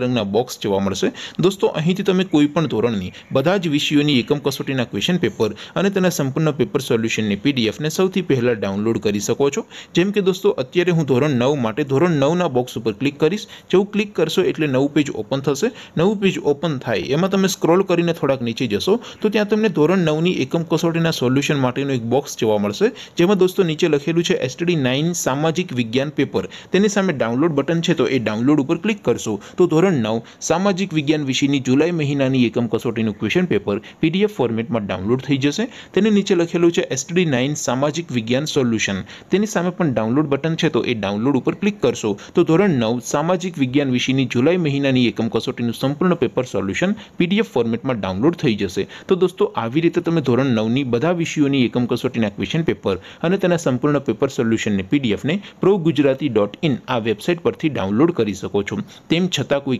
પીળા રંગના બોક્સ જોવા મળશે દોસ્તો અહીંથી તમે કોઈપણ ધોરણની બધા જ વિષયોની એકમ કસોટીના ક્વેશ્ચન પેપર અને તેના સંપૂર્ણ પેપર સોલ્યુશનની પીડીએફને સૌથી પહેલાં ડાઉનલોડ કરી શકો છો જેમ કે દોસ્તો અત્યારે હું ધોરણ નવ માટે ધોરણ નવના બોક્સ ઉપર ક્લિક કરીશ જેવું ક્લિક કરશો એટલે નવું પેજ ઓપન થશે નવું પેજ ઓપન થાય એમાં તમે સ્ક્રોલ કરીને થોડાક નીચે જશો તો ત્યાં તમને ધોરણ નવની એકમ કસોટીના સોલ્યુશન માટેનું એક બોક્સ જોવા મળશે જેમાં દોસ્તો નીચે લખેલું છે એસટીડી નાઇન સામાજિક વિજ્ઞાન પેપર તેની સામે ડાઉનલોડ બટન છે તો એ ડાઉનલોડ ઉપર ક્લિક કરશો તો ધોરણ ધોરણ નવ સામાજિક વિજ્ઞાન વિષયની જુલાઈ મહિનાની એકમ કસોટીનું ક્વેશ્ચન પેપર પીડીએફ ફોર્મેટમાં ડાઉનલોડ થઈ જશે તેની નીચે લખેલું છે એસટીડી નાઇન સામાજિક વિજ્ઞાન સોલ્યુશન તેની સામે પણ ડાઉનલોડ બટન છે તો એ ડાઉનલોડ ઉપર ક્લિક કરશો તો ધોરણ નવ સામાજિક વિજ્ઞાન વિશેની જુલાઈ મહિનાની એકમ કસોટીનું સંપૂર્ણ પેપર સોલ્યુશન પીડીએફ ફોર્મેટમાં ડાઉનલોડ થઈ જશે તો દોસ્તો આવી રીતે તમે ધોરણ નવની બધા વિષયોની એકમ કસોટીના ક્વેશ્ચન પેપર અને તેના સંપૂર્ણ પેપર સોલ્યુશનને પીડીએફને પ્રો ગુજરાતી ડોટ ઇન આ વેબસાઇટ પરથી ડાઉનલોડ કરી શકો છો તેમ છતાં કોઈ